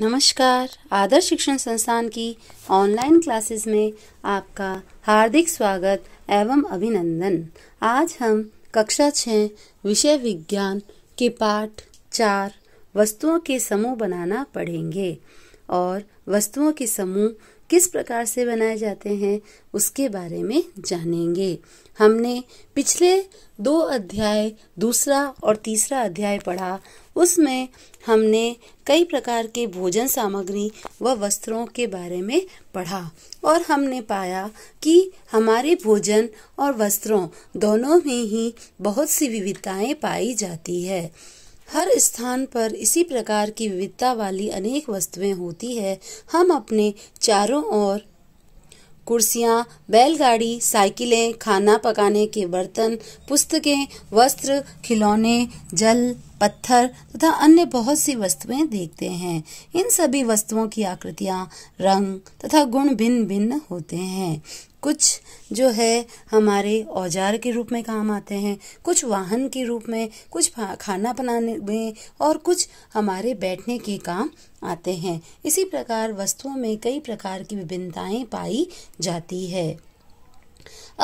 नमस्कार आदर्श शिक्षण संस्थान की ऑनलाइन क्लासेस में आपका हार्दिक स्वागत एवं अभिनंदन आज हम कक्षा छः विषय विज्ञान के पाठ चार वस्तुओं के समूह बनाना पढ़ेंगे और वस्तुओं के समूह किस प्रकार से बनाए जाते हैं उसके बारे में जानेंगे हमने पिछले दो अध्याय दूसरा और तीसरा अध्याय पढ़ा उसमें हमने कई प्रकार के भोजन सामग्री व वस्त्रों के बारे में पढ़ा और हमने पाया कि हमारे भोजन और वस्त्रों दोनों में ही बहुत सी विविधताएं पाई जाती है हर स्थान पर इसी प्रकार की विविधता वाली अनेक वस्तुएं होती है हम अपने चारों ओर कुर्सियाँ बैलगाड़ी साइकिलें खाना पकाने के बर्तन पुस्तकें वस्त्र खिलौने जल पत्थर तथा अन्य बहुत सी वस्तुएं देखते हैं इन सभी वस्तुओं की आकृतियां रंग तथा गुण भिन्न भिन्न होते हैं कुछ जो है हमारे औजार के रूप में काम आते हैं कुछ वाहन के रूप में कुछ खाना बनाने में और कुछ हमारे बैठने के काम आते हैं इसी प्रकार वस्तुओं में कई प्रकार की विभिन्नताएं पाई जाती है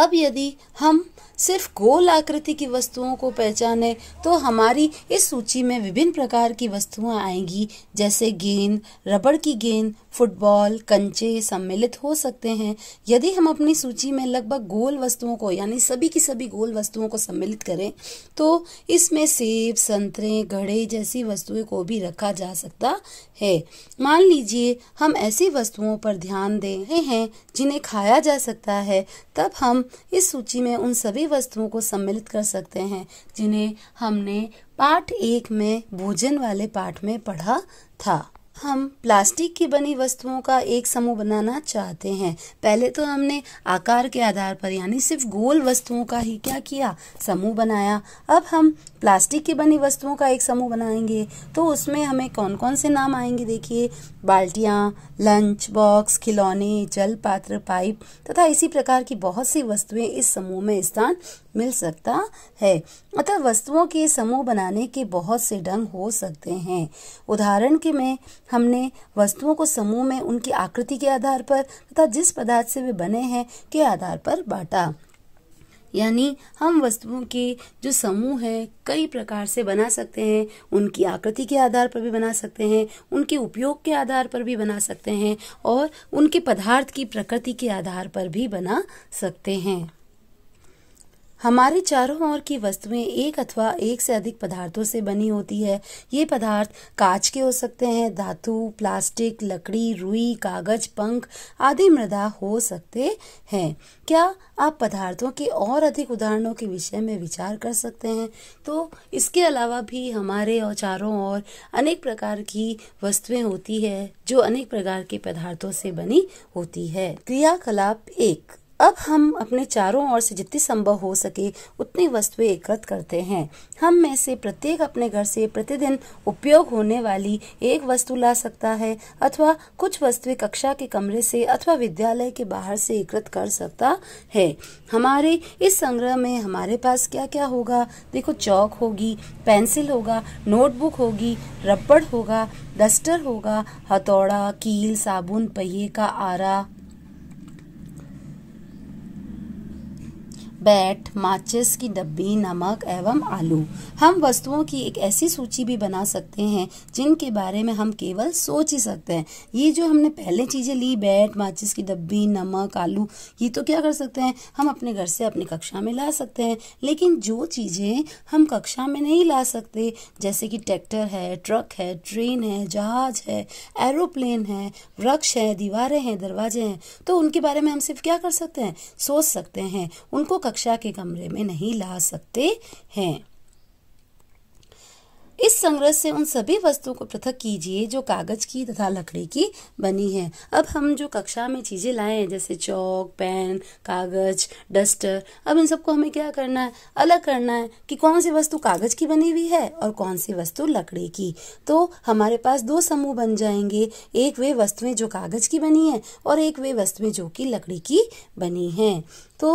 अब यदि हम सिर्फ गोल आकृति की वस्तुओं को पहचाने तो हमारी इस सूची में विभिन्न प्रकार की वस्तुएं आएंगी जैसे गेंद रबड़ की गेंद फुटबॉल कंचे सम्मिलित हो सकते हैं यदि हम अपनी सूची में लगभग गोल वस्तुओं को यानी सभी की सभी गोल वस्तुओं को सम्मिलित करें तो इसमें सेब संतरे घड़े जैसी वस्तुएं को भी रखा जा सकता है मान लीजिए हम ऐसी वस्तुओं पर ध्यान दे रहे हैं जिन्हें खाया जा सकता है तब हम इस सूची में उन सभी वस्तुओं को सम्मिलित कर सकते हैं जिन्हें हमने पाठ एक में भोजन वाले पाठ में पढ़ा था हम प्लास्टिक की बनी वस्तुओं का एक समूह बनाना चाहते हैं पहले तो हमने आकार के आधार पर यानी सिर्फ गोल वस्तुओं का ही क्या किया समूह बनाया अब हम प्लास्टिक की बनी वस्तुओं का एक समूह बनाएंगे तो उसमें हमें कौन कौन से नाम आएंगे देखिए बाल्टियाँ लंच बॉक्स खिलौने जल पात्र पाइप तथा इसी प्रकार की बहुत सी वस्तुएं इस समूह में स्थान मिल सकता है अतः वस्तुओं के समूह बनाने के बहुत से ढंग हो सकते हैं उदाहरण के में हमने वस्तुओं को समूह में उनकी आकृति के आधार पर तथा जिस पदार्थ से वे बने हैं के आधार पर बांटा यानी हम वस्तुओं के जो समूह है कई प्रकार से बना सकते हैं उनकी आकृति के आधार पर भी बना सकते हैं उनके उपयोग के आधार पर भी बना सकते हैं और उनके पदार्थ की प्रकृति के आधार पर भी बना सकते हैं हमारे चारों ओर की वस्तुएं एक अथवा एक से अधिक पदार्थों से बनी होती है ये पदार्थ कांच के हो सकते हैं धातु प्लास्टिक लकड़ी रुई कागज पंख आदि मृदा हो सकते हैं क्या आप पदार्थों के और अधिक उदाहरणों के विषय में विचार कर सकते हैं तो इसके अलावा भी हमारे और चारों ओर अनेक प्रकार की वस्तुएं होती है जो अनेक प्रकार के पदार्थों से बनी होती है क्रियाकलाप एक अब हम अपने चारों ओर से जितनी संभव हो सके उतनी वस्तुएं एकत्र करते हैं हम में से प्रत्येक अपने घर से प्रतिदिन उपयोग होने वाली एक वस्तु ला सकता है अथवा कुछ वस्तुएं कक्षा के कमरे से अथवा विद्यालय के बाहर से एकत्र कर सकता है हमारे इस संग्रह में हमारे पास क्या क्या होगा देखो चौक होगी पेंसिल होगा नोटबुक होगी रबड़ होगा डस्टर होगा हथौड़ा कील साबुन पहिए का आरा बैट माचिस की डब्बी नमक एवं आलू हम वस्तुओं की एक ऐसी सूची भी बना सकते हैं जिनके बारे में हम केवल सोच ही सकते हैं ये जो हमने पहले चीज़ें ली बैट माचिस की डब्बी नमक आलू ये तो क्या कर सकते हैं हम अपने घर से अपनी कक्षा में ला सकते हैं लेकिन जो चीज़ें हम कक्षा में नहीं ला सकते जैसे कि ट्रैक्टर है ट्रक है ट्रेन है जहाज है एरोप्लेन है वृक्ष है दीवारें हैं दरवाजे हैं तो उनके बारे में हम सिर्फ क्या कर सकते हैं सोच सकते हैं उनको कक्षा के कमरे में नहीं ला सकते हैं इस संग्रह से उन सभी वस्तुओं को पृथक कीजिए जो कागज की तथा लकड़ी की बनी है अब हम जो कक्षा में चीजें लाए हैं जैसे चौक पेन कागज डस्टर अब इन सबको हमें क्या करना है अलग करना है कि कौन सी वस्तु कागज की बनी हुई है और कौन सी वस्तु लकड़ी की तो हमारे पास दो समूह बन जाएंगे एक वे वस्तुएं जो कागज की बनी है और एक वे वस्तुएं जो की लकड़ी की बनी है तो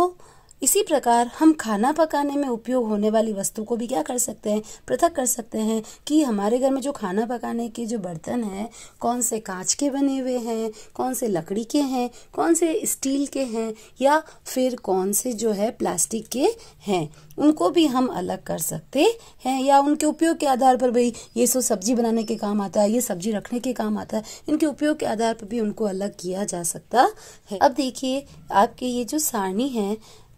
इसी प्रकार हम खाना पकाने में उपयोग होने वाली वस्तु को भी क्या कर सकते हैं पृथक कर सकते हैं कि हमारे घर में जो खाना पकाने के जो बर्तन हैं कौन से कांच के बने हुए हैं कौन से लकड़ी के हैं कौन से स्टील के हैं या फिर कौन से जो है प्लास्टिक के हैं उनको भी हम अलग कर सकते हैं या उनके उपयोग के आधार पर भाई ये सो सब्जी बनाने के काम आता है ये सब्जी रखने के काम आता है इनके उपयोग के आधार पर भी उनको अलग किया जा सकता है अब देखिए आपके ये जो सारणी है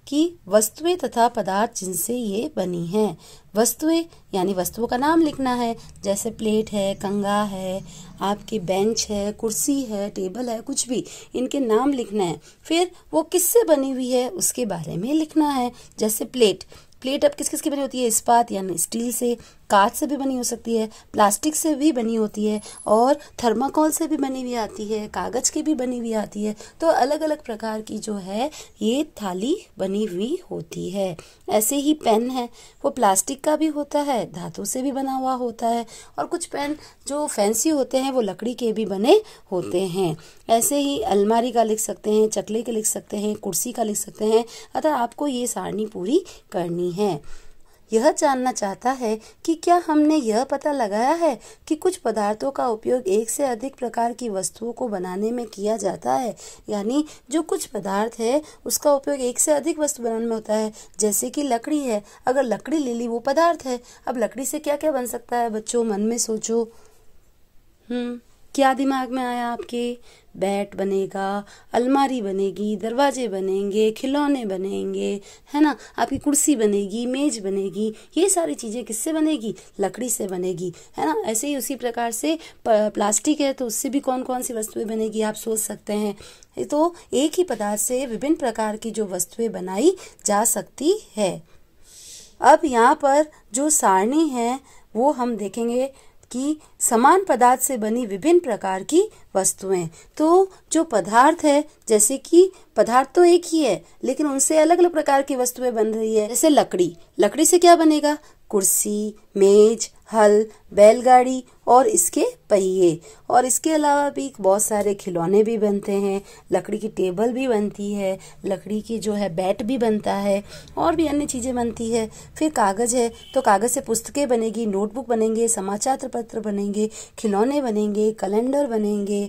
कि वस्तुएं तथा पदार्थ जिनसे ये बनी हैं वस्तुएं यानी वस्तुओं का नाम लिखना है जैसे प्लेट है कंगा है आपकी बेंच है कुर्सी है टेबल है कुछ भी इनके नाम लिखना है फिर वो किससे बनी हुई है उसके बारे में लिखना है जैसे प्लेट प्लेट अब किस किस की बनी होती है इस्पात यानी स्टील से कांच से भी बनी हो सकती है प्लास्टिक से भी बनी होती है और थर्माकोल से भी बनी हुई आती है कागज़ की भी बनी हुई आती है तो अलग अलग प्रकार की जो है ये थाली बनी हुई होती है ऐसे ही पेन है वो प्लास्टिक का भी होता है धातु से भी बना हुआ होता है और कुछ पेन जो फैंसी होते हैं वो लकड़ी के भी बने होते हैं ऐसे ही अलमारी का लिख सकते हैं चकले के लिख सकते हैं कुर्सी का लिख सकते हैं अतः आपको ये सारणी पूरी करनी है यह जानना चाहता है कि क्या हमने यह पता लगाया है कि कुछ पदार्थों का उपयोग एक से अधिक प्रकार की वस्तुओं को बनाने में किया जाता है यानी जो कुछ पदार्थ है उसका उपयोग एक से अधिक वस्तु बनाने में होता है जैसे कि लकड़ी है अगर लकड़ी ले ली वो पदार्थ है अब लकड़ी से क्या क्या बन सकता है बच्चों मन में सोचो हम्म क्या दिमाग में आया आपके बैट बनेगा अलमारी बनेगी दरवाजे बनेंगे खिलौने बनेंगे है ना आपकी कुर्सी बनेगी मेज बनेगी ये सारी चीज़ें किससे बनेगी लकड़ी से बनेगी है ना ऐसे ही उसी प्रकार से प्लास्टिक है तो उससे भी कौन कौन सी वस्तुएं बनेगी आप सोच सकते हैं तो एक ही पदार्थ से विभिन्न प्रकार की जो वस्तुएं बनाई जा सकती है अब यहाँ पर जो सारणी है वो हम देखेंगे कि समान पदार्थ से बनी विभिन्न प्रकार की वस्तुएं तो जो पदार्थ है जैसे कि पदार्थ तो एक ही है लेकिन उनसे अलग अलग प्रकार की वस्तुएं बन रही है जैसे लकड़ी लकड़ी से क्या बनेगा कुर्सी मेज हल बैलगाड़ी और इसके पहिए और इसके अलावा भी बहुत सारे खिलौने भी बनते हैं लकड़ी की टेबल भी बनती है लकड़ी की जो है बैट भी बनता है और भी अन्य चीज़ें बनती है फिर कागज़ है तो कागज़ से पुस्तकें बनेगी नोटबुक बनेंगे समाचार पत्र बनेंगे खिलौने बनेंगे कैलेंडर बनेंगे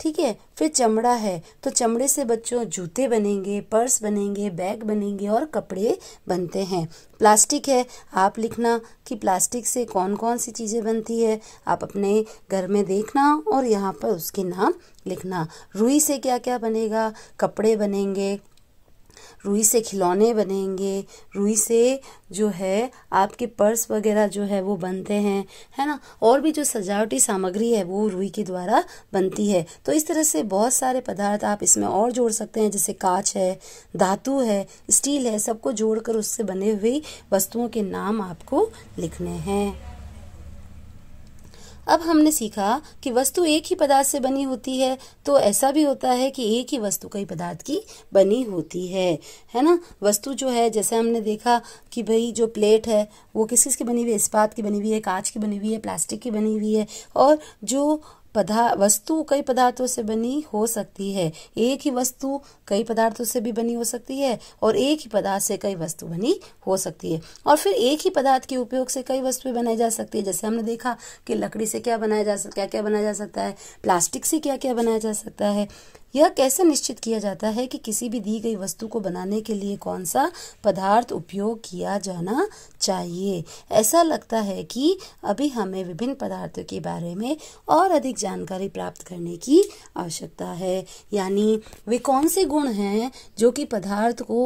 ठीक है फिर चमड़ा है तो चमड़े से बच्चों जूते बनेंगे पर्स बनेंगे बैग बनेंगे और कपड़े बनते हैं प्लास्टिक है आप लिखना कि प्लास्टिक से कौन कौन सी चीज़ें बनती है आप अपने घर में देखना और यहाँ पर उसके नाम लिखना रुई से क्या क्या बनेगा कपड़े बनेंगे रुई से खिलौने बनेंगे रुई से जो है आपके पर्स वगैरह जो है वो बनते हैं है ना और भी जो सजावटी सामग्री है वो रुई के द्वारा बनती है तो इस तरह से बहुत सारे पदार्थ आप इसमें और जोड़ सकते हैं जैसे कांच है धातु है स्टील है सबको जोड़कर उससे बने हुई वस्तुओं के नाम आपको लिखने हैं अब हमने सीखा कि वस्तु एक ही पदार्थ से बनी होती है तो ऐसा भी होता है कि एक ही वस्तु कई पदार्थ की बनी होती है है ना वस्तु जो है जैसे हमने देखा कि भाई जो प्लेट है वो किस किस की बनी हुई है इस्पात की बनी हुई है कांच की बनी हुई है प्लास्टिक की बनी हुई है और जो पदा वस्तु कई पदार्थों से बनी हो सकती है एक ही वस्तु कई पदार्थों से भी बनी हो सकती है और एक ही पदार्थ से कई वस्तु बनी हो सकती है और फिर एक ही पदार्थ के उपयोग से कई वस्तुएं बनाई जा सकती है जैसे हमने देखा कि लकड़ी से क्या बनाया जा सकता क्या क्या बनाया जा सकता है प्लास्टिक से क्या क्या बनाया जा सकता है यह कैसे निश्चित किया जाता है कि किसी भी दी गई वस्तु को बनाने के लिए कौन सा पदार्थ उपयोग किया जाना चाहिए ऐसा लगता है कि अभी हमें विभिन्न पदार्थों के बारे में और अधिक जानकारी प्राप्त करने की आवश्यकता है यानी वे कौन से गुण हैं जो कि पदार्थ को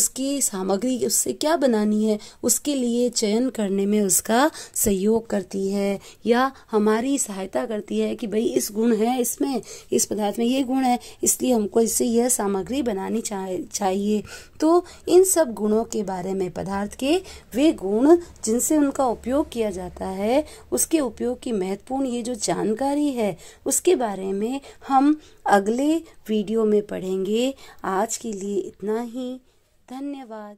उसकी सामग्री उससे क्या बनानी है उसके लिए चयन करने में उसका सहयोग करती है या हमारी सहायता करती है कि भाई इस गुण है इसमें इस पदार्थ में ये गुण है इसलिए हमको इससे यह सामग्री बनानी चाहिए तो इन सब गुणों के बारे में पदार्थ के वे गुण जिनसे उनका उपयोग किया जाता है उसके उपयोग की महत्वपूर्ण ये जो जानकारी है उसके बारे में हम अगले वीडियो में पढ़ेंगे आज के लिए इतना ही धन्यवाद